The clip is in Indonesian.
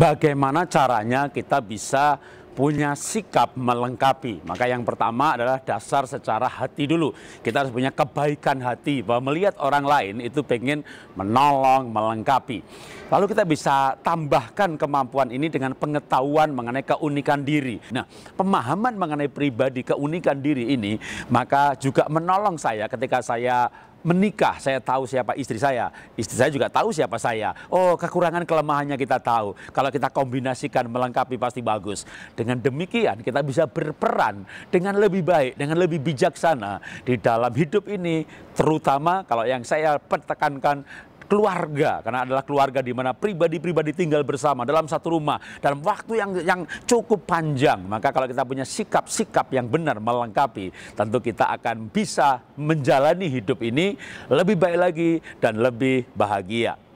bagaimana caranya kita bisa punya sikap melengkapi. Maka yang pertama adalah dasar secara hati dulu. Kita harus punya kebaikan hati bahwa melihat orang lain itu pengen menolong, melengkapi. Lalu kita bisa tambahkan kemampuan ini dengan pengetahuan mengenai keunikan diri. Nah, pemahaman mengenai pribadi keunikan diri ini maka juga menolong saya ketika saya menikah, saya tahu siapa istri saya, istri saya juga tahu siapa saya. Oh, kekurangan kelemahannya kita tahu. Kalau kita kombinasikan melengkapi pasti bagus. Dengan demikian kita bisa berperan dengan lebih baik, dengan lebih bijaksana di dalam hidup ini, terutama kalau yang saya tekankan keluarga karena adalah keluarga di mana pribadi-pribadi tinggal bersama dalam satu rumah dalam waktu yang yang cukup panjang. Maka kalau kita punya sikap-sikap yang benar melengkapi, tentu kita akan bisa menjalani hidup ini lebih baik lagi dan lebih bahagia.